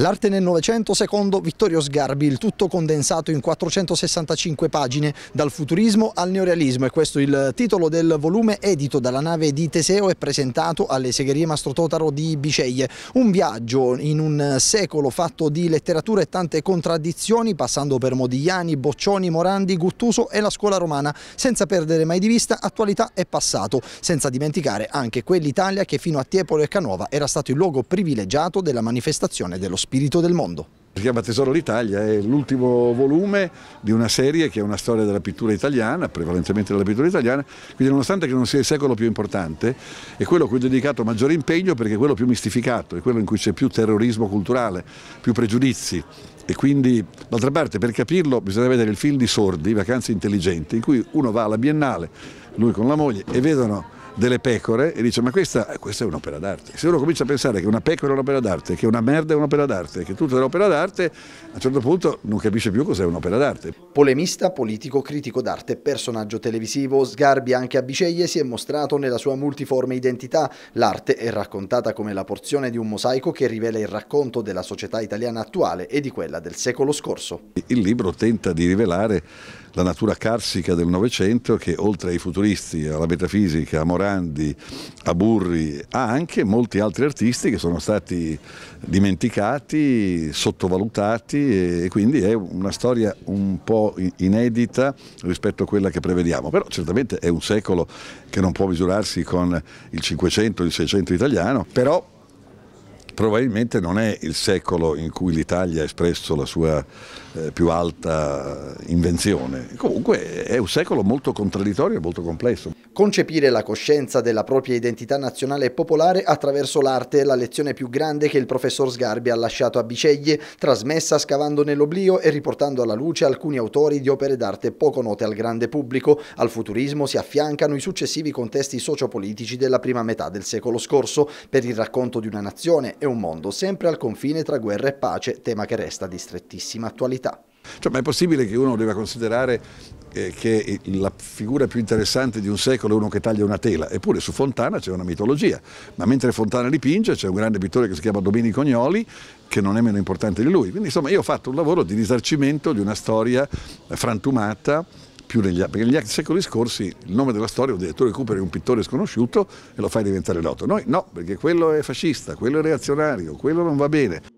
L'arte nel Novecento secondo Vittorio Sgarbi, il tutto condensato in 465 pagine, dal futurismo al neorealismo e questo è il titolo del volume edito dalla nave di Teseo e presentato alle segherie Mastrototaro di Biceglie. Un viaggio in un secolo fatto di letteratura e tante contraddizioni, passando per Modigliani, Boccioni, Morandi, Guttuso e la scuola romana, senza perdere mai di vista attualità e passato, senza dimenticare anche quell'Italia che fino a Tiepolo e Canova era stato il luogo privilegiato della manifestazione dello spazio spirito del mondo. Si chiama Tesoro l'Italia, è l'ultimo volume di una serie che è una storia della pittura italiana, prevalentemente della pittura italiana, quindi nonostante che non sia il secolo più importante, è quello a cui ho dedicato maggiore impegno perché è quello più mistificato, è quello in cui c'è più terrorismo culturale, più pregiudizi e quindi, d'altra parte, per capirlo bisogna vedere il film di Sordi, Vacanze Intelligenti, in cui uno va alla Biennale, lui con la moglie, e vedono delle pecore e dice ma questa, questa è un'opera d'arte. Se uno comincia a pensare che una pecora è un'opera d'arte, che una merda è un'opera d'arte, che tutto è un'opera d'arte, a un certo punto non capisce più cos'è un'opera d'arte. Polemista, politico, critico d'arte, personaggio televisivo, Sgarbi anche a Biceglie si è mostrato nella sua multiforme identità. L'arte è raccontata come la porzione di un mosaico che rivela il racconto della società italiana attuale e di quella del secolo scorso. Il libro tenta di rivelare la natura carsica del Novecento che oltre ai futuristi, alla metafisica, a morale, Morandi, a Burri, anche molti altri artisti che sono stati dimenticati, sottovalutati e quindi è una storia un po' inedita rispetto a quella che prevediamo, però certamente è un secolo che non può misurarsi con il 500, il 600 italiano, però probabilmente non è il secolo in cui l'Italia ha espresso la sua eh, più alta invenzione. Comunque è un secolo molto contraddittorio e molto complesso. Concepire la coscienza della propria identità nazionale e popolare attraverso l'arte è la lezione più grande che il professor Sgarbi ha lasciato a Biceglie, trasmessa scavando nell'oblio e riportando alla luce alcuni autori di opere d'arte poco note al grande pubblico. Al futurismo si affiancano i successivi contesti sociopolitici della prima metà del secolo scorso per il racconto di una nazione e un mondo sempre al confine tra guerra e pace, tema che resta di strettissima attualità. Cioè, ma è possibile che uno debba considerare eh, che la figura più interessante di un secolo è uno che taglia una tela, eppure su Fontana c'è una mitologia, ma mentre Fontana dipinge c'è un grande pittore che si chiama Domenico Gnoli che non è meno importante di lui, quindi insomma io ho fatto un lavoro di risarcimento di una storia frantumata più negli, perché negli secoli scorsi il nome della storia un direttore recupera un pittore sconosciuto e lo fai diventare noto, noi no, perché quello è fascista, quello è reazionario, quello non va bene.